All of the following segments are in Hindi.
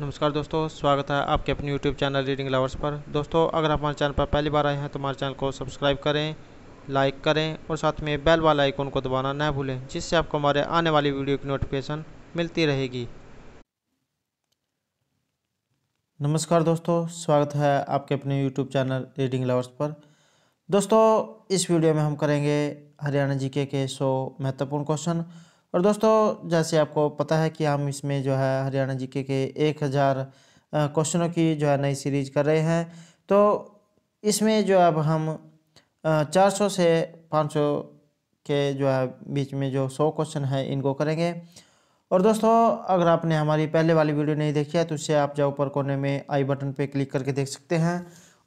नमस्कार दोस्तों स्वागत है आपके अपने यूट्यूब चैनल रीडिंग लवर्स पर दोस्तों अगर आप हमारे चैनल पर पहली बार आए हैं तो हमारे चैनल को सब्सक्राइब करें लाइक करें और साथ में बेल वाला आइकन को दबाना न भूलें जिससे आपको हमारे आने वाली वीडियो की नोटिफिकेशन मिलती रहेगी नमस्कार दोस्तों स्वागत है आपके अपने यूट्यूब चैनल रीडिंग लवर्स पर दोस्तों इस वीडियो में हम करेंगे हरियाणा जी के सौ महत्वपूर्ण क्वेश्चन और दोस्तों जैसे आपको पता है कि हम इसमें जो है हरियाणा जी के, के एक हज़ार क्वेश्चनों की जो है नई सीरीज कर रहे हैं तो इसमें जो अब हम चार सौ से पाँच सौ के जो है बीच में जो सौ क्वेश्चन है इनको करेंगे और दोस्तों अगर आपने हमारी पहले वाली वीडियो नहीं देखी है तो उससे आप जो ऊपर कोने में आई बटन पर क्लिक करके देख सकते हैं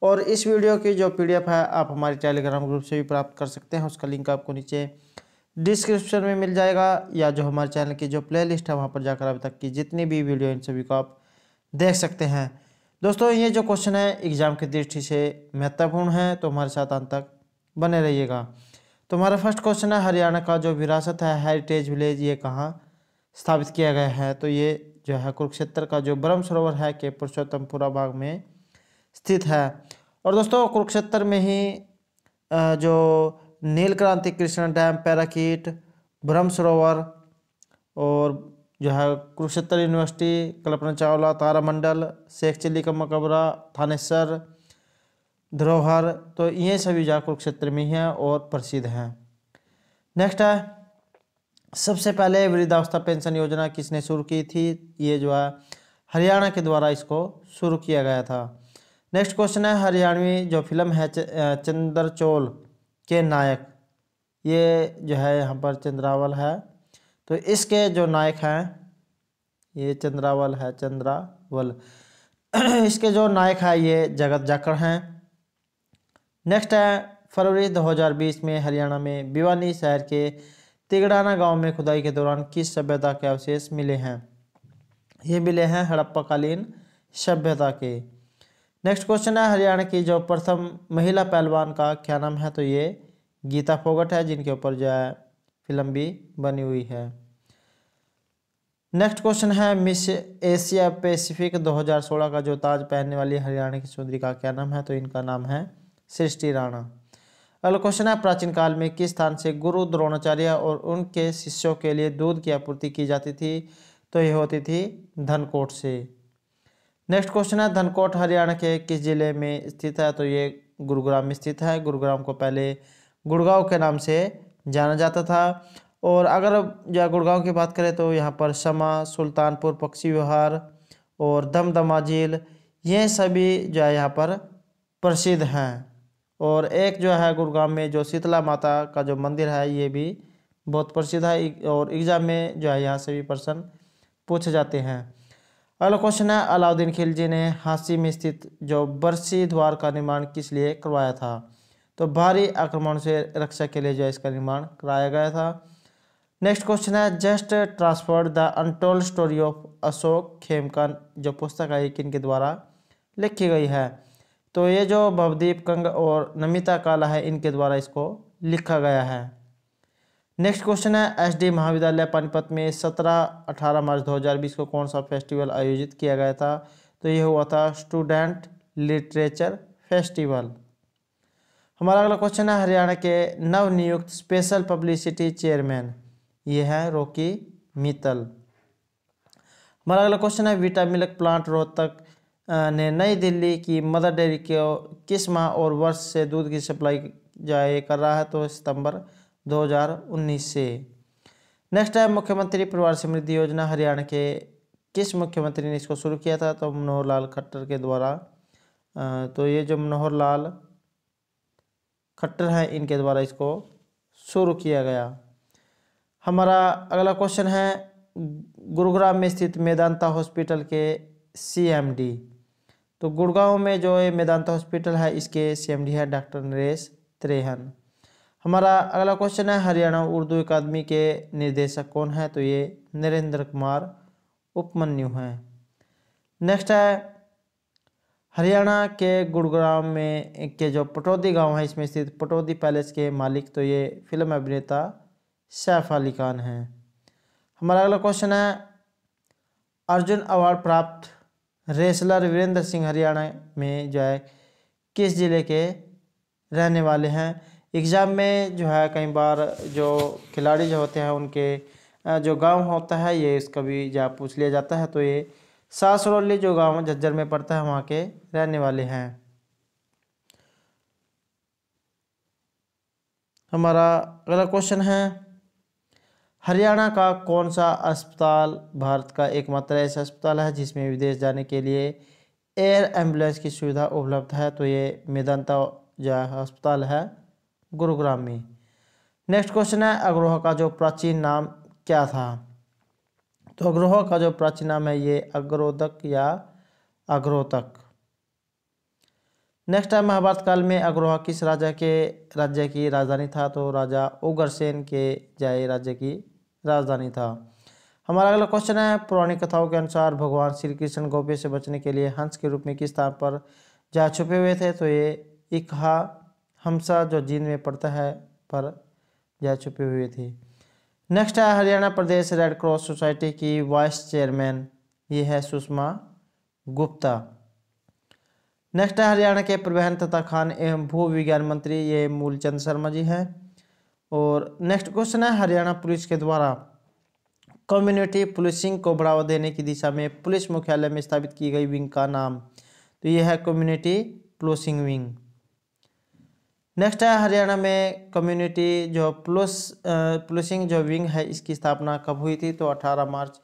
और इस वीडियो की जो पीडीएफ है आप हमारे टेलीग्राम ग्रुप से भी प्राप्त कर सकते हैं उसका लिंक आपको नीचे डिस्क्रिप्शन में मिल जाएगा या जो हमारे चैनल की जो प्लेलिस्ट है वहाँ पर जाकर अभी तक की जितनी भी वीडियो इन सभी को आप देख सकते हैं दोस्तों ये जो क्वेश्चन है एग्ज़ाम की दृष्टि से महत्वपूर्ण है तो हमारे साथ अंत तक बने रहिएगा तो हमारा फर्स्ट क्वेश्चन है हरियाणा का जो विरासत है हेरिटेज विलेज ये कहाँ स्थापित किया गया है तो ये जो है कुरुक्षेत्र का जो ब्रह्म सरोवर है के पुरुषोत्तमपुरा बाग में स्थित है और दोस्तों कुरुक्षेत्र में ही जो नील क्रांति कृष्णा डैम पैराकीट ब्रह्म सरोवर और जो है कुरुक्षेत्र यूनिवर्सिटी कल्पना चावला तारामंडल शेख चिल्ली का मकबरा थानेसर धरोहर तो ये सभी जो कुरुक्षेत्र में हैं और प्रसिद्ध हैं नेक्स्ट है सबसे पहले वृद्धावस्था पेंशन योजना किसने शुरू की थी ये जो है हरियाणा के द्वारा इसको शुरू किया गया था नेक्स्ट क्वेश्चन है हरियाणवी जो फिल्म है चंद्रचोल के नायक ये जो है यहाँ पर चंद्रावल है तो इसके जो नायक हैं ये चंद्रावल है चंद्रावल इसके जो नायक है ये जगत जाकर हैं नेक्स्ट है फरवरी 2020 में हरियाणा में भिवानी शहर के तिगड़ाना गांव में खुदाई के दौरान किस सभ्यता के अवशेष मिले हैं ये मिले हैं हड़प्पाकालीन सभ्यता के नेक्स्ट क्वेश्चन है हरियाणा की जो प्रथम महिला पहलवान का क्या नाम है तो ये गीता फोगट है जिनके ऊपर जो है फिल्म भी बनी हुई है नेक्स्ट क्वेश्चन है मिस एशिया पैसिफिक 2016 का जो ताज पहनने वाली हरियाणा की सुंदरी का क्या नाम है तो इनका नाम है सृष्टि राणा अगला क्वेश्चन है प्राचीन काल में किस स्थान से गुरु द्रोणाचार्य और उनके शिष्यों के लिए दूध की आपूर्ति की जाती थी तो ये होती थी धनकोट से नेक्स्ट क्वेश्चन है धनकोट हरियाणा के किस जिले में स्थित है तो ये गुरुग्राम स्थित है गुरुग्राम को पहले गुड़गांव के नाम से जाना जाता था और अगर या गुड़गांव की बात करें तो यहाँ पर शमा सुल्तानपुर पक्षी विहार और दमदमा झील ये सभी जो है यहाँ पर प्रसिद्ध हैं और एक जो है गुड़गांव में जो शीतला माता का जो मंदिर है ये भी बहुत प्रसिद्ध है और एग्ज़ाम में जो है यहाँ से भी प्रश्न पूछे जाते हैं अगला क्वेश्चन है अलाउद्दीन खिलजी ने हाँसी में स्थित जो बरसी द्वार का निर्माण किस लिए करवाया था तो भारी आक्रमण से रक्षा के लिए जो इसका निर्माण कराया गया था नेक्स्ट क्वेश्चन है just transferred the untold story of Ashok Khemka जो पुस्तक है किन के द्वारा लिखी गई है तो ये जो भवदीप कंग और नमिता काला है इनके द्वारा इसको लिखा गया है नेक्स्ट क्वेश्चन है एसडी महाविद्यालय पानीपत में 17 18 मार्च 2020 को कौन सा फेस्टिवल आयोजित किया गया था तो ये हुआ था स्टूडेंट लिटरेचर फेस्टिवल हमारा अगला क्वेश्चन है हरियाणा के नव नियुक्त स्पेशल पब्लिसिटी चेयरमैन ये है रोकी मित्तल हमारा अगला क्वेश्चन है वीटा मिल्क प्लांट रोहतक ने नई दिल्ली की मदर डेयरी को किस माह और वर्ष से दूध की सप्लाई जाए कर रहा है तो सितंबर 2019 से नेक्स्ट है मुख्यमंत्री परिवार समृद्धि योजना हरियाणा के किस मुख्यमंत्री ने इसको शुरू किया था तो मनोहर लाल खट्टर के द्वारा तो ये जो मनोहर लाल खट्टर हैं इनके द्वारा इसको शुरू किया गया हमारा अगला क्वेश्चन है गुरुग्राम में स्थित मेदांता हॉस्पिटल के सीएमडी तो गुड़गांव में जो ये मेदांता हॉस्पिटल है इसके सीएमडी है डॉक्टर नरेश त्रेहन हमारा अगला क्वेश्चन है हरियाणा उर्दू अकादमी के निर्देशक कौन है तो ये नरेंद्र कुमार उपमन्यु हैं नेक्स्ट है हरियाणा के गुड़ग्राम में के जो पटौदी गांव है इसमें स्थित पटौदी पैलेस के मालिक तो ये फिल्म अभिनेता सैफ अली खान हैं हमारा अगला क्वेश्चन है अर्जुन अवार्ड प्राप्त रेसलर वीरेंद्र सिंह हरियाणा में जो है किस ज़िले के रहने वाले हैं एग्ज़ाम में जो है कई बार जो खिलाड़ी जो होते हैं उनके जो गांव होता है ये इसका भी जा पूछ लिया जाता है तो ये सासरौली जो गांव झज्जर में पड़ता है वहाँ के रहने वाले हैं हमारा अगला क्वेश्चन है हरियाणा का कौन सा अस्पताल भारत का एकमात्र ऐसा अस्पताल है जिसमें विदेश जाने के लिए एयर एम्बुलेंस की सुविधा उपलब्ध है तो ये मेदांता जो अस्पताल है गुरुग्राम में नेक्स्ट क्वेश्चन है अग्रोह का जो प्राचीन नाम क्या था तो अग्रोह का जो प्राचीन नाम है ये अग्रोदक या अग्रोतक नेक्स्ट है महाभारत काल में अग्रोह किस राजा के राज्य की राजधानी था तो राजा उग्रसेन के जय राज्य की राजधानी था हमारा अगला क्वेश्चन है पुरानी कथाओं के अनुसार भगवान श्री कृष्ण गोपी से बचने के लिए हंस के रूप में किस स्थान पर जहाँ छुपे हुए थे तो ये इकहा हमसा जो जींद में पड़ता है पर यह छुपी हुई थी नेक्स्ट है हरियाणा प्रदेश रेड क्रॉस सोसाइटी की वाइस चेयरमैन ये है सुषमा गुप्ता नेक्स्ट है हरियाणा के परिवहन तथा खान एवं भू विज्ञान मंत्री ये मूलचंद शर्मा जी हैं और नेक्स्ट क्वेश्चन है हरियाणा पुलिस के द्वारा कम्युनिटी पुलिसिंग को बढ़ावा देने की दिशा में पुलिस मुख्यालय में स्थापित की गई विंग का नाम तो यह है कम्युनिटी पुलिसिंग विंग नेक्स्ट है हरियाणा में कम्युनिटी जो पुलिस पुलिसिंग जो विंग है इसकी स्थापना कब हुई थी तो 18 मार्च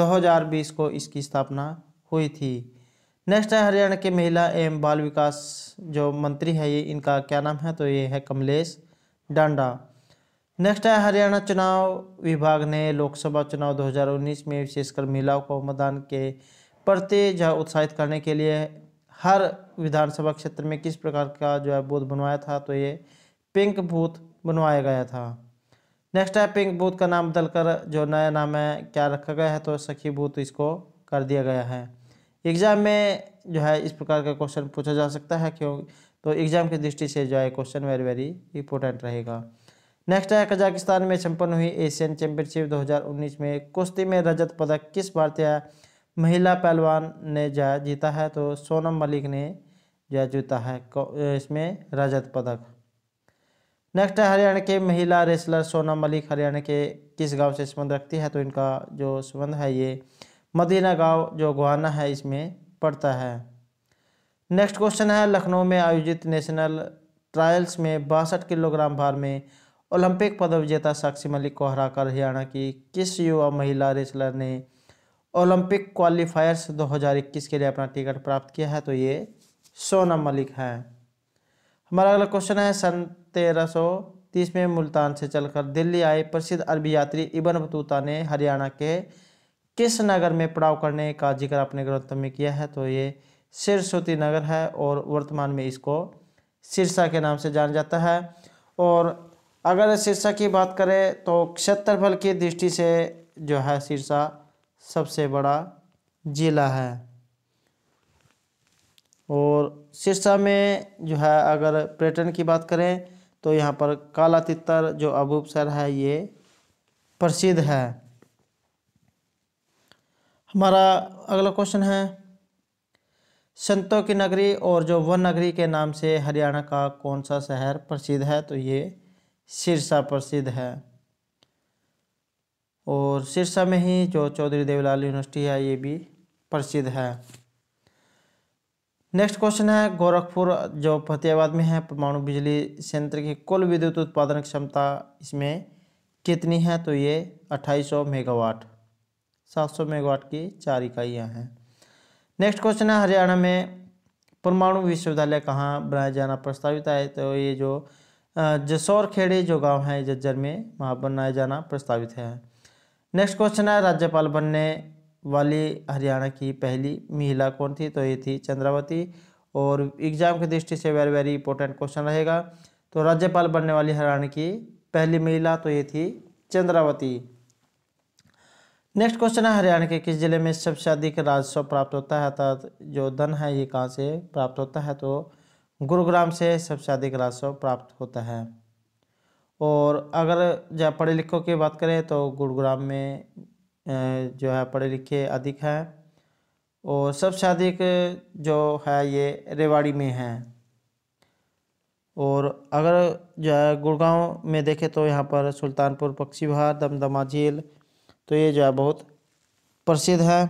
2020 को इसकी स्थापना हुई थी नेक्स्ट है हरियाणा के महिला एवं बाल विकास जो मंत्री है ये इनका क्या नाम है तो ये है कमलेश डांडा नेक्स्ट है हरियाणा चुनाव विभाग ने लोकसभा चुनाव 2019 में विशेषकर महिलाओं को मतदान के प्रति जहाँ उत्साहित करने के लिए हर विधानसभा क्षेत्र में किस प्रकार का जो है बूथ बनवाया था तो ये पिंक बूथ बनवाया गया था नेक्स्ट है पिंक बूथ का नाम बदलकर जो नया नाम है क्या रखा गया है तो सखी बूथ इसको कर दिया गया है एग्ज़ाम में जो है इस प्रकार का क्वेश्चन पूछा जा सकता है क्यों तो एग्ज़ाम की दृष्टि से जो है क्वेश्चन वेरी वेरी इंपॉर्टेंट रहेगा नेक्स्ट है कजाकिस्तान में संपन्न हुई एशियन चैंपियनशिप 2019 में कुश्ती में रजत पदक किस भारतीय महिला पहलवान ने जो जीता है तो सोनम मलिक ने यह है इसमें रजत पदक नेक्स्ट है हरियाणा के महिला रेसलर सोना मलिक हरियाणा के किस गांव से संबंध रखती है तो इनका जो संबंध है ये मदीना गांव जो गुहाना है इसमें पड़ता है नेक्स्ट क्वेश्चन है लखनऊ में आयोजित नेशनल ट्रायल्स में बासठ किलोग्राम भार में ओलंपिक पदक विजेता साक्षी मलिक को हराकर हरियाणा की किस युवा महिला रेसलर ने ओलंपिक क्वालिफायर्स 2021 के लिए अपना टिकट प्राप्त किया है तो ये सोना मलिक है हमारा अगला क्वेश्चन है सन तेरह सौ तीस में मुल्तान से चलकर दिल्ली आए प्रसिद्ध अरबी यात्री इबन बतूता ने हरियाणा के किस नगर में पड़ाव करने का जिक्र अपने ग्रंथ में किया है तो ये सिरसोती नगर है और वर्तमान में इसको सिरसा के नाम से जाना जाता है और अगर सिरसा की बात करें तो क्षेत्रफल की दृष्टि से जो है सिरसा सबसे बड़ा ज़िला है और सिरसा में जो है अगर पर्यटन की बात करें तो यहाँ पर काला तितर जो अबूब सर है ये प्रसिद्ध है हमारा अगला क्वेश्चन है संतों की नगरी और जो वन नगरी के नाम से हरियाणा का कौन सा शहर प्रसिद्ध है तो ये सिरसा प्रसिद्ध है और सिरसा में ही जो चौधरी देवीलाल यूनिवर्सिटी है ये भी प्रसिद्ध है नेक्स्ट क्वेश्चन है गोरखपुर जो फतेहाबाद में है परमाणु बिजली संयंत्र की कुल विद्युत उत्पादन क्षमता इसमें कितनी है तो ये 2800 मेगावाट 700 मेगावाट की चार इकाइयाँ हैं नेक्स्ट क्वेश्चन है हरियाणा में परमाणु विश्वविद्यालय कहाँ बनाया जाना प्रस्तावित है तो ये जो जसौर खेड़े जो गांव है जज्जर में वहाँ बनाया जाना प्रस्तावित है नेक्स्ट क्वेश्चन है राज्यपाल बनने वाली हरियाणा की पहली महिला कौन थी तो ये थी चंद्रावती और एग्जाम की दृष्टि से वेरी वेरी इंपॉर्टेंट क्वेश्चन रहेगा तो राज्यपाल बनने वाली हरियाणा की पहली महिला तो ये थी चंद्रावती नेक्स्ट क्वेश्चन है हरियाणा के किस जिले में सबसे अधिक राजस्व प्राप्त होता है अर्थात जो धन है ये कहाँ से प्राप्त होता है तो गुरुग्राम से सबसे अधिक राजस्व प्राप्त होता है और अगर जब पढ़े लिखों की बात करें तो गुरुग्राम में जो है पढ़े लिखे अधिक हैं और सबसे अधिक जो है ये रेवाड़ी में हैं और अगर जो है गुड़गांव में देखें तो यहाँ पर सुल्तानपुर पक्षी विहार दमदमा झील तो ये जो है बहुत प्रसिद्ध है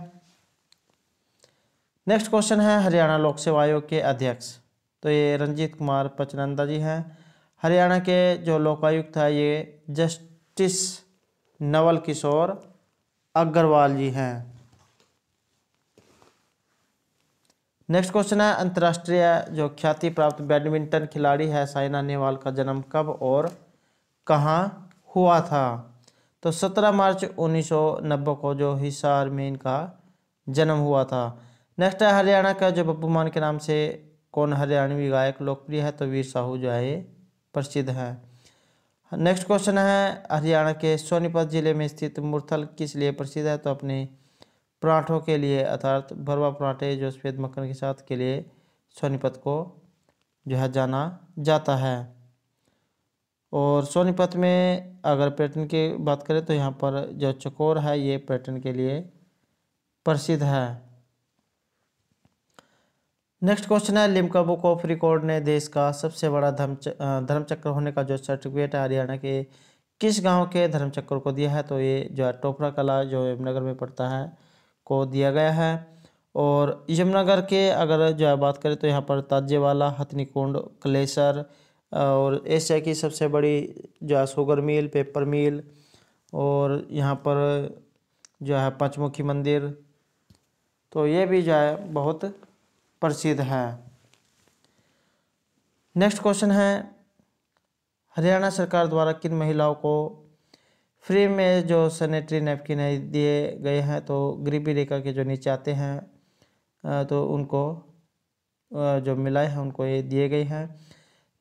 नेक्स्ट क्वेश्चन है हरियाणा लोक सेवा आयोग के अध्यक्ष तो ये रंजीत कुमार पचनंदा जी हैं हरियाणा के जो लोकायुक्त है ये जस्टिस नवल किशोर अग्रवाल जी हैं नेक्स्ट क्वेश्चन है अंतर्राष्ट्रीय जो ख्याति प्राप्त बैडमिंटन खिलाड़ी है साइना नेहवाल का जन्म कब और कहाँ हुआ था तो 17 मार्च 1990 को जो हिसार में इनका जन्म हुआ था नेक्स्ट है हरियाणा का जो बब्बू मान के नाम से कौन हरियाणवी गायक लोकप्रिय है तो वीर साहू जो है प्रसिद्ध हैं नेक्स्ट क्वेश्चन है हरियाणा के सोनीपत जिले में स्थित मुरथल किस लिए प्रसिद्ध है तो अपने पराठों के लिए अर्थात भरवा पराठे जो सफ़ेद मक्खन के साथ के लिए सोनीपत को जो है जाना जाता है और सोनीपत में अगर पर्यटन की बात करें तो यहाँ पर जो चकोर है ये पर्यटन के लिए प्रसिद्ध है नेक्स्ट क्वेश्चन है लिमका बुक ऑफ रिकॉर्ड ने देश का सबसे बड़ा धर्म धर्मचक्र होने का जो सर्टिफिकेट है हरियाणा के किस गांव के धर्मचक्र को दिया है तो ये जो है टोपरा कला जो यमुनानगर में पड़ता है को दिया गया है और यमुनानगर के अगर जो है बात करें तो यहाँ पर ताजेवाला कुंड कलेसर और एशिया की सबसे बड़ी जो है शुगर मिल पेपर मिल और यहाँ पर जो है पंचमुखी मंदिर तो ये भी जो है बहुत प्रसिद्ध है नेक्स्ट क्वेश्चन है हरियाणा सरकार द्वारा किन महिलाओं को फ्री में जो सैनिटरी नैपकिन दिए गए हैं तो गरीबी रेखा के जो नीचे आते हैं तो उनको जो मिलाए हैं उनको ये दिए गए हैं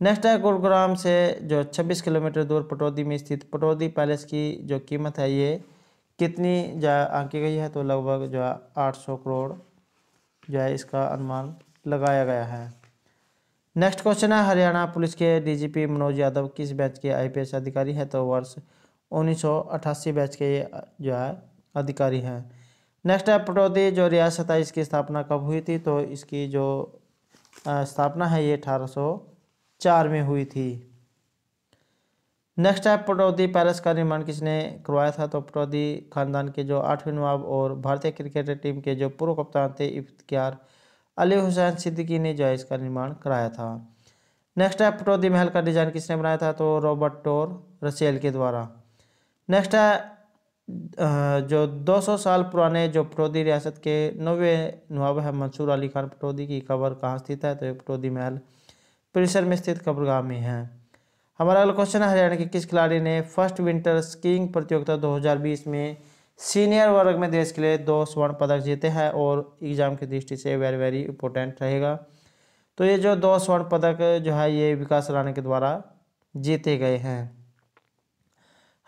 नेक्स्ट है गुरुग्राम से जो 26 किलोमीटर दूर पटौदी में स्थित पटौदी पैलेस की जो कीमत है ये कितनी जा आंकी गई है तो लगभग जो आठ सौ करोड़ जो है इसका अनुमान लगाया गया है नेक्स्ट क्वेश्चन है हरियाणा पुलिस के डीजीपी मनोज यादव किस बैच के आईपीएस अधिकारी है तो वर्ष 1988 बैच के जो है अधिकारी हैं नेक्स्ट है पटौदी जो रियासत है इसकी स्थापना कब हुई थी तो इसकी जो स्थापना है ये अठारह में हुई थी नेक्स्ट है पटौदी पैलेस का निर्माण किसने करवाया था तो पटौदी खानदान के जो आठवें नवाब और भारतीय क्रिकेट टीम के जो पूर्व कप्तान थे इफ्तियार अली हुसैन सिद्दीकी ने जो है इसका निर्माण कराया था नेक्स्ट है पटौदी महल का डिज़ाइन किसने बनाया था तो रॉबर्ट टोर रसेल के द्वारा नेक्स्ट है जो 200 साल पुराने जो पटौदी रियासत के नौवे नवाब है मंसूर अली खान पटौदी की कब्र कहाँ स्थित है तो ये पटौदी महल परिसर में स्थित कब्रगाह में है हमारा अगला क्वेश्चन है हरियाणा के किस खिलाड़ी ने फर्स्ट विंटर स्कीइंग प्रतियोगिता 2020 में सीनियर वर्ग में देश के लिए दो स्वर्ण पदक जीते हैं और एग्जाम की दृष्टि से वेरी वेरी इंपॉर्टेंट रहेगा तो ये जो दो स्वर्ण पदक जो है ये विकास राणा के द्वारा जीते गए हैं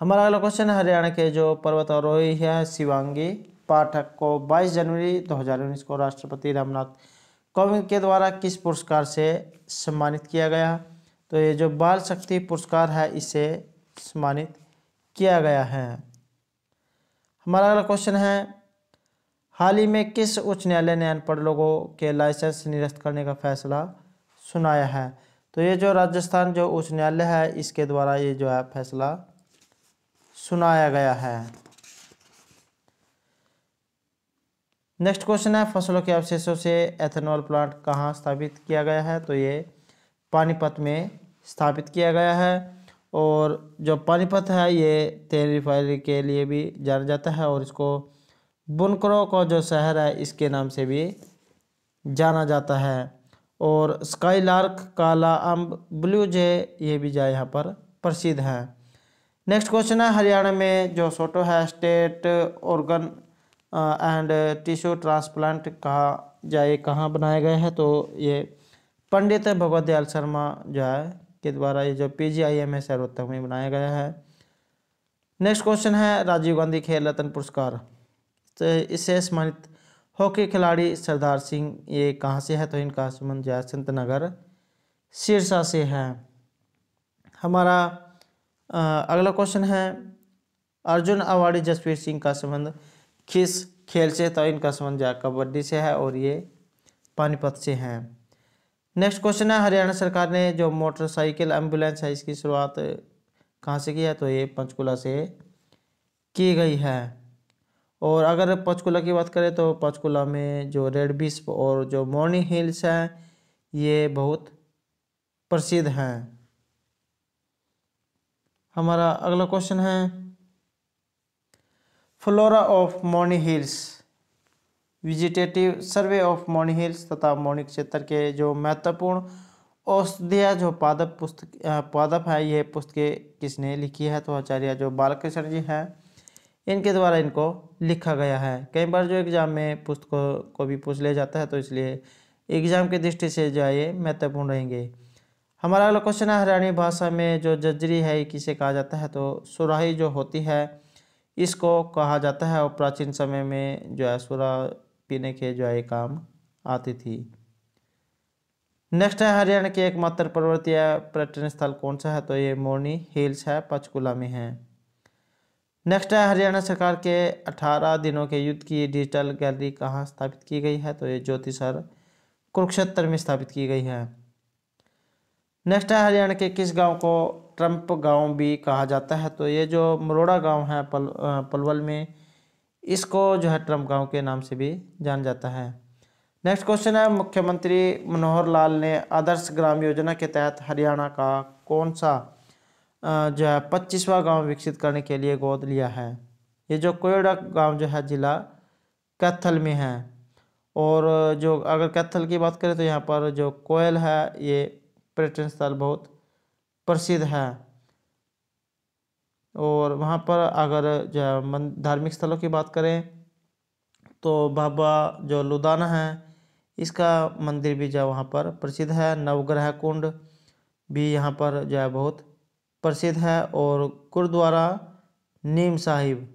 हमारा अगला क्वेश्चन है हरियाणा के जो पर्वतारोही है शिवांगी पाठक को 22 जनवरी 2019 को राष्ट्रपति रामनाथ कोविंद के द्वारा किस पुरस्कार से सम्मानित किया गया तो ये जो बाल शक्ति पुरस्कार है इसे सम्मानित किया गया है हमारा अगला क्वेश्चन है हाल ही में किस उच्च न्यायालय ने अनपढ़ लोगों के लाइसेंस निरस्त करने का फैसला सुनाया है तो ये जो राजस्थान जो उच्च न्यायालय है इसके द्वारा ये जो है फैसला सुनाया गया है नेक्स्ट क्वेश्चन है फसलों के अवशेषों से एथेनॉल प्लांट कहाँ स्थापित किया गया है तो ये पानीपत में स्थापित किया गया है और जो पानीपत है ये तेल रिफाइनरी के लिए भी जाना जाता है और इसको बुनकरों का जो शहर है इसके नाम से भी जाना जाता है और स्काई लार्क काला अम्ब ब्लू जे ये भी जहाँ यहाँ पर प्रसिद्ध है नेक्स्ट क्वेश्चन है हरियाणा में जो सोटो है state organ and tissue transplant कहाँ जाए कहाँ बनाया गया है तो ये पंडित भगवत दयाल शर्मा जो है के द्वारा ये जो पी जी आई एम है सर रोहतक में बनाया गया है नेक्स्ट क्वेश्चन है राजीव गांधी खेल रत्न पुरस्कार तो इससे सम्मानित हॉकी खिलाड़ी सरदार सिंह ये कहाँ से है तो इनका संबंध जो है नगर सिरसा से है हमारा अगला क्वेश्चन है अर्जुन अवार्डी जसवीर सिंह का संबंध किस खेल से तो इनका संबंध जो कबड्डी से है और ये पानीपत से हैं नेक्स्ट क्वेश्चन है हरियाणा सरकार ने जो मोटरसाइकिल एम्बुलेंस है इसकी शुरुआत कहाँ से की है तो ये पंचकुला से की गई है और अगर पंचकुला की बात करें तो पंचकुला में जो रेड बिस्प और जो मॉर्निंग हिल्स हैं ये बहुत प्रसिद्ध हैं हमारा अगला क्वेश्चन है flora of morning hills vegetative survey of मौनी हिल्स तथा मौनी क्षेत्र के जो महत्वपूर्ण औषधिया जो पादप पुस्तक पादप है यह पुस्तकें किसने लिखी है तो आचार्य जो बालकृष्ण जी हैं इनके द्वारा इनको लिखा गया है कई बार जो एग्ज़ाम में पुस्तकों को भी पूछ लिया जाता है तो इसलिए एग्ज़ाम की दृष्टि से जो है ये महत्वपूर्ण रहेंगे हमारा अगला क्वेश्चन है हरियाणी भाषा में जो जजरी है किसे कहा जाता है तो सुराही जो होती है इसको कहा जाता है और प्राचीन समय में जो है सुरा पीने के जो है काम आती थी नेक्स्ट है हरियाणा के एकमात्र पर्वतीय पर्यटन स्थल कौन सा है तो ये मोरनी हिल्स है पंचकूला में है नेक्स्ट है हरियाणा सरकार के 18 दिनों के युद्ध की डिजिटल गैलरी कहाँ स्थापित की गई है तो ये ज्योतिषर कुरुक्षेत्र में स्थापित की गई है नेक्स्ट है हरियाणा के किस गांव को ट्रम्प गांव भी कहा जाता है तो ये जो मरोड़ा गांव है पल पलवल में इसको जो है ट्रम्प गांव के नाम से भी जाना जाता है नेक्स्ट क्वेश्चन है मुख्यमंत्री मनोहर लाल ने आदर्श ग्राम योजना के तहत हरियाणा का कौन सा जो है पच्चीसवा गांव विकसित करने के लिए गोद लिया है ये जो कोयडा गांव जो है जिला कैथल में है और जो अगर कैथल की बात करें तो यहाँ पर जो कोयल है ये पर्यटन स्थल बहुत प्रसिद्ध है और वहाँ पर अगर धार्मिक स्थलों की बात करें तो बाबा जो लुदाना है इसका मंदिर भी जो वहाँ पर प्रसिद्ध है नवग्रह कुंड भी यहाँ पर जो है बहुत प्रसिद्ध है और गुरुद्वारा नीम साहिब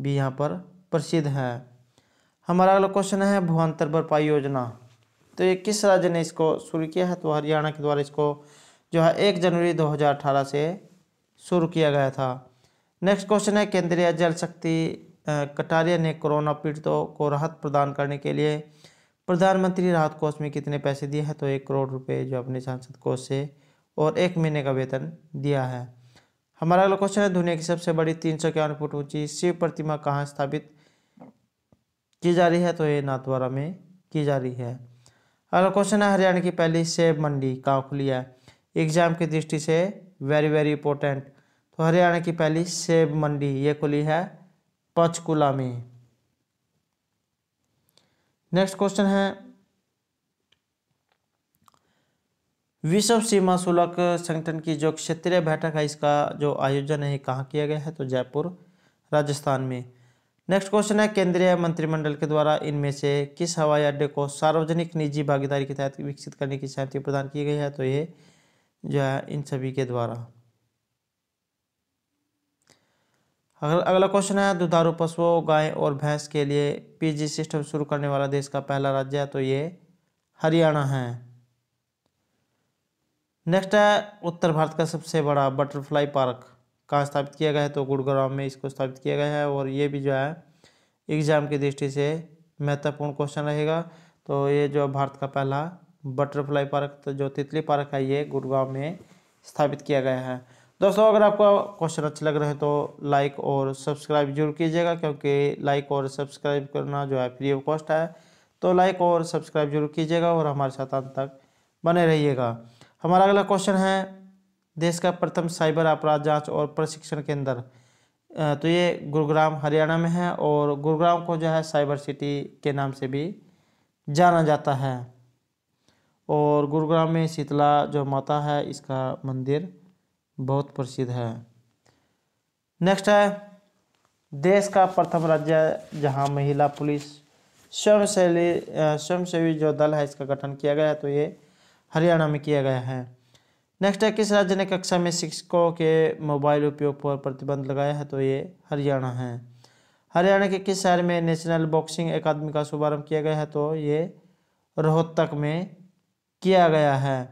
भी यहाँ पर प्रसिद्ध है हमारा अगला क्वेश्चन है भुवंतर भरपाई योजना तो ये किस राज्य ने इसको शुरू किया है तो हरियाणा के द्वारा इसको जो है एक जनवरी 2018 से शुरू किया गया था नेक्स्ट क्वेश्चन है केंद्रीय जल शक्ति कटारिया ने कोरोना पीड़ितों को राहत प्रदान करने के लिए प्रधानमंत्री राहत कोष में कितने पैसे दिए हैं तो एक करोड़ रुपए जो अपने सांसद कोष से और एक महीने का वेतन दिया है हमारा अगला क्वेश्चन है दुनिया की सबसे बड़ी तीन सौ इक्यावन फुट ऊंची शिव प्रतिमा कहाँ स्थापित की जा रही है तो ये नाथद्वारा में की जा रही है अगला क्वेश्चन है हरियाणा की पहली सेब मंडी कहाँ खुली है एग्जाम की दृष्टि से वेरी वेरी इंपॉर्टेंट तो हरियाणा की पहली सेब मंडी ये खुली है पंचकूला में नेक्स्ट क्वेश्चन है विश्व सीमा शुल्क संगठन की जो क्षेत्रीय बैठक है इसका जो आयोजन है कहाँ किया गया है तो जयपुर राजस्थान में नेक्स्ट क्वेश्चन है केंद्रीय मंत्रिमंडल के द्वारा इनमें से किस हवाई अड्डे को सार्वजनिक निजी भागीदारी के तहत विकसित करने की सहमति प्रदान की गई है तो ये जो है इन सभी के द्वारा अगर अगला क्वेश्चन है तो दुधारू पशुओं गाय और भैंस के लिए पीजी सिस्टम शुरू करने वाला देश का पहला राज्य है तो ये हरियाणा है नेक्स्ट है उत्तर भारत का सबसे बड़ा बटरफ्लाई पार्क कहाँ स्थापित किया गया है तो गुड़गांव में इसको स्थापित किया गया है और ये भी जो है एग्जाम की दृष्टि से महत्वपूर्ण क्वेश्चन रहेगा तो ये जो भारत का पहला बटरफ्लाई पार्क तो जो तितली पार्क है ये गुड़गांव में स्थापित किया गया है दोस्तों अगर आपका क्वेश्चन अच्छा लग रहा है तो लाइक और सब्सक्राइब जरूर कीजिएगा क्योंकि लाइक और सब्सक्राइब करना जो है फ्री ऑफ कॉस्ट है तो लाइक और सब्सक्राइब जरूर कीजिएगा और हमारे साथ अंत तक बने रहिएगा हमारा अगला क्वेश्चन है देश का प्रथम साइबर अपराध जांच और प्रशिक्षण केंद्र तो ये गुरुग्राम हरियाणा में है और गुरुग्राम को जो है साइबर सिटी के नाम से भी जाना जाता है और गुरुग्राम में शीतला जो माता है इसका मंदिर बहुत प्रसिद्ध है नेक्स्ट है देश का प्रथम राज्य जहां महिला पुलिस स्वयंसेवी स्वयंसेवी जो दल है इसका गठन किया गया है तो ये हरियाणा में किया गया है नेक्स्ट है किस राज्य ने कक्षा में शिक्षकों के मोबाइल उपयोग पर प्रतिबंध लगाया है तो ये हरियाणा है हरियाणा के किस शहर में नेशनल बॉक्सिंग अकादमी का शुभारंभ किया गया है तो ये रोहतक में किया गया है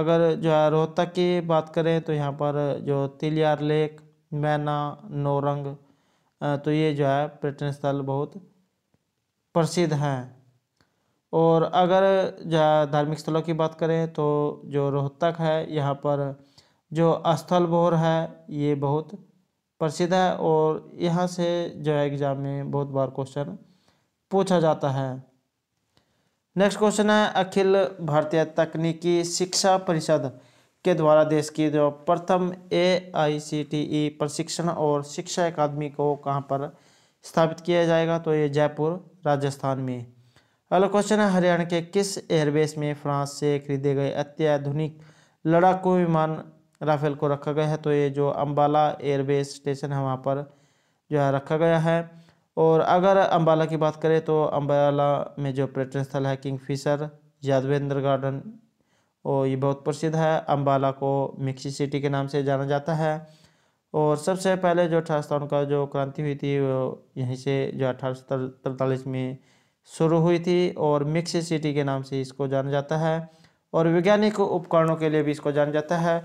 अगर जो है रोहतक की बात करें तो यहाँ पर जो तिलियार लेक मैना नोरंग तो ये जो है पर्यटन स्थल बहुत प्रसिद्ध हैं और अगर जो धार्मिक स्थलों की बात करें तो जो रोहतक है यहाँ पर जो स्थल बोर है ये बहुत प्रसिद्ध है और यहाँ से जो है एग्ज़ाम में बहुत बार क्वेश्चन पूछा जाता है नेक्स्ट क्वेश्चन है अखिल भारतीय तकनीकी शिक्षा परिषद के द्वारा देश की जो प्रथम ए आई सी टी ई प्रशिक्षण और शिक्षा अकादमी को कहाँ पर स्थापित किया जाएगा तो ये जयपुर राजस्थान में अगला क्वेश्चन है हरियाणा के किस एयरबेस में फ्रांस से खरीदे गए अत्याधुनिक लड़ाकू विमान राफेल को रखा गया है तो ये जो अम्बाला एयरबेस स्टेशन है वहाँ पर जो है रखा गया है और अगर अम्बाला की बात करें तो अम्बाला में जो पर्यटन स्थल है किंग फिशर यादवेंद्र गार्डन और ये बहुत प्रसिद्ध है अम्बाला को मिक्सी सिटी के नाम से जाना जाता है और सबसे पहले जो अठारह सौ का जो क्रांति हुई थी वो यहीं से जो अठारह सौ तरतालीस में शुरू हुई थी और मिक्स सिटी के नाम से इसको जाना जाता है और वैज्ञानिक उपकरणों के लिए भी इसको जाना जाता है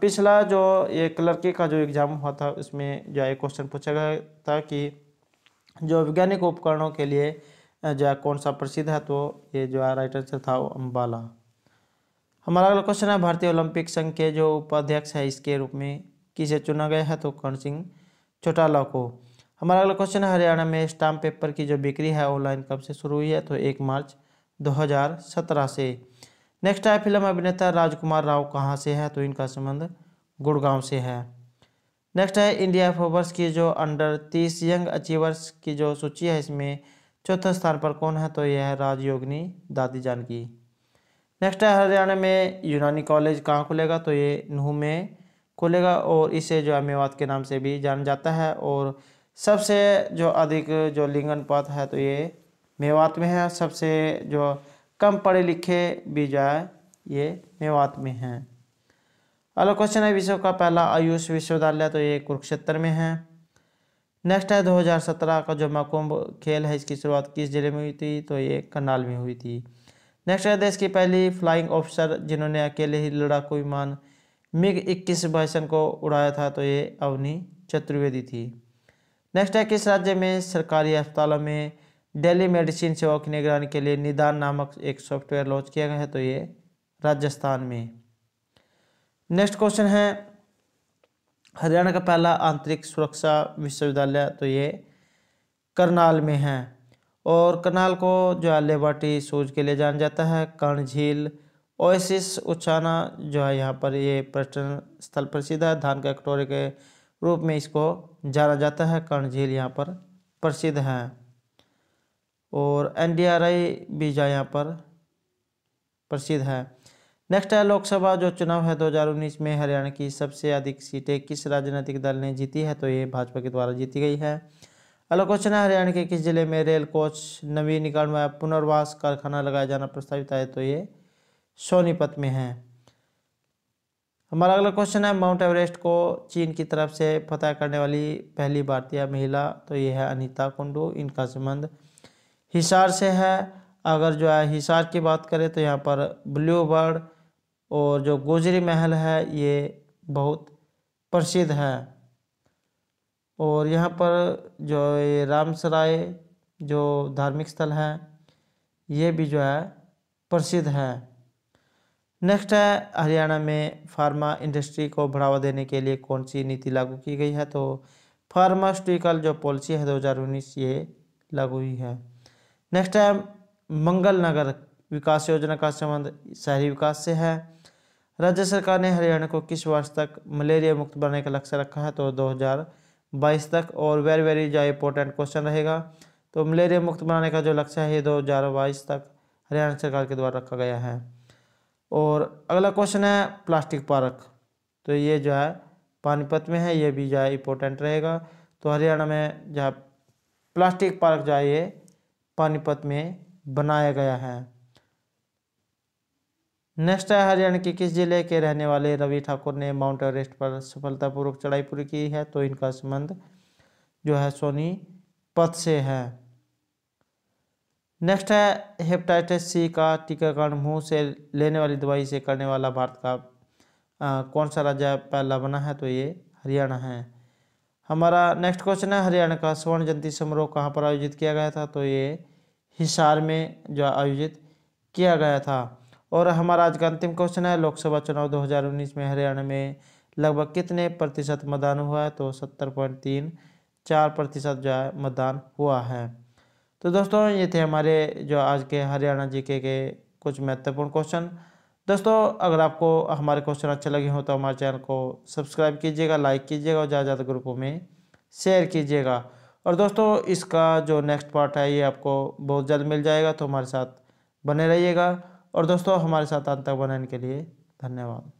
पिछला जो ये क्लर्की का जो एग्ज़ाम हुआ था उसमें जो एक क्वेश्चन पूछा गया था कि जो वैज्ञानिक उपकरणों के लिए जो है कौन सा प्रसिद्ध है तो ये जो है राइट आंसर था वो अम्बाला हमारा अगला क्वेश्चन है भारतीय ओलंपिक संघ के जो उपाध्यक्ष है इसके रूप में किसे चुना गया है तो कर्ण सिंह चौटाला को हमारा अगला क्वेश्चन है हरियाणा में स्टाम्प पेपर की जो बिक्री है ऑनलाइन कब से शुरू हुई है तो एक मार्च 2017 से नेक्स्ट है फिल्म अभिनेता राजकुमार राव कहाँ से है तो इनका संबंध गुड़गांव से है नेक्स्ट है इंडिया फोबर्स की जो अंडर तीस यंग अचीवर्स की जो सूची है इसमें चौथे स्थान पर कौन है तो यह है राजयोगिनी दादी जानकी नेक्स्ट है हरियाणा में यूनानी कॉलेज कहाँ खुलेगा तो ये नूह में खुलेगा और इसे जो अमेवाद के नाम से भी जाना जाता है और सबसे जो अधिक जो लिंगनपात है तो ये मेवात में है सबसे जो कम पढ़े लिखे भी जो है ये मेवात में हैं अगला क्वेश्चन है विश्व का पहला आयुष विश्वविद्यालय तो ये कुरुक्षेत्र में है नेक्स्ट है 2017 का जो महाकुंभ खेल है इसकी शुरुआत किस जिले में हुई थी तो ये करनाल में हुई थी नेक्स्ट है देश की पहली फ्लाइंग ऑफिसर जिन्होंने अकेले ही लड़ाकू विमान मिग 21 बहसन को उड़ाया था तो ये अवनी चतुर्वेदी थी नेक्स्ट है किस राज्य में सरकारी अस्पतालों में डेली मेडिसिन सेवाओं की निगरानी के लिए निदान नामक एक सॉफ्टवेयर लॉन्च किया गया है तो ये राजस्थान में नेक्स्ट क्वेश्चन है हरियाणा का पहला आंतरिक सुरक्षा विश्वविद्यालय तो ये करनाल में है और करनाल को जो है लेबाटी सूज के लिए जाना जाता है कर्ण झील ओएसिस उछाना जो है यहाँ पर ये पर्यटन स्थल प्रसिद्ध है धान के कटोरे के रूप में इसको जाना जाता है कर्ण झील यहाँ पर प्रसिद्ध है और एनडीआरआई भी जो यहाँ पर प्रसिद्ध है नेक्स्ट है लोकसभा जो चुनाव है 2019 में हरियाणा की सबसे अधिक सीटें किस राजनीतिक दल ने जीती है तो ये भाजपा के द्वारा जीती गई है अगला क्वेश्चन है हरियाणा के किस जिले में रेल कोच नवीनीकरण व पुनर्वास कारखाना लगाया जाना प्रस्तावित है तो ये सोनीपत में है हमारा अगला क्वेश्चन है माउंट एवरेस्ट को चीन की तरफ से फतह करने वाली पहली भारतीय महिला तो ये है अनिता कुंडू इनका संबंध हिसार से है अगर जो है हिसार की बात करें तो यहाँ पर ब्लू बर्ड और जो गोजरी महल है ये बहुत प्रसिद्ध है और यहाँ पर जो ये रामसराय जो धार्मिक स्थल है ये भी जो है प्रसिद्ध है नेक्स्ट है हरियाणा में फार्मा इंडस्ट्री को बढ़ावा देने के लिए कौन सी नीति लागू की गई है तो फार्मास्यूटिकल जो पॉलिसी है 2019 ये लागू हुई है नेक्स्ट है मंगल नगर विकास योजना का संबंध शहरी विकास से है राज्य सरकार ने हरियाणा को किस वर्ष तक मलेरिया मुक्त बनाने का लक्ष्य रखा है तो 2022 तक और वेरी वेरी जो इंपॉर्टेंट क्वेश्चन रहेगा तो मलेरिया मुक्त बनाने का जो लक्ष्य है ये दो तक हरियाणा सरकार के द्वारा रखा गया है और अगला क्वेश्चन है प्लास्टिक पार्क तो ये जो है पानीपत में है ये भी जो है इम्पोर्टेंट रहेगा तो हरियाणा में जो प्लास्टिक पार्क जो है ये पानीपत में बनाया गया है नेक्स्ट है हरियाणा के किस जिले के रहने वाले रवि ठाकुर ने माउंट एवरेस्ट पर सफलतापूर्वक चढ़ाई पूरी की है तो इनका संबंध जो है सोनी पद से है नेक्स्ट है हेपेटाइटिस सी का टीकाकरण मुंह से लेने वाली दवाई से करने वाला भारत का आ, कौन सा राज्य पहला बना है तो ये हरियाणा है हमारा नेक्स्ट क्वेश्चन है हरियाणा का स्वर्ण जयंती समारोह कहाँ पर आयोजित किया गया था तो ये हिसार में जो आयोजित किया गया था और हमारा आज का अंतिम क्वेश्चन है लोकसभा चुनाव 2019 में हरियाणा में लगभग कितने प्रतिशत मतदान हुआ है तो सत्तर पॉइंट तीन चार प्रतिशत जो है मतदान हुआ है तो दोस्तों ये थे हमारे जो आज के हरियाणा जी के, के कुछ महत्वपूर्ण क्वेश्चन दोस्तों अगर आपको हमारे क्वेश्चन अच्छे लगे हों तो हमारे चैनल को सब्सक्राइब कीजिएगा लाइक कीजिएगा और ज़्यादा ज़्यादा ग्रुपों में शेयर कीजिएगा और दोस्तों इसका जो नेक्स्ट पार्ट है ये आपको बहुत जल्द मिल जाएगा तो हमारे साथ बने रहिएगा और दोस्तों हमारे साथ अंत तक बनाने के लिए धन्यवाद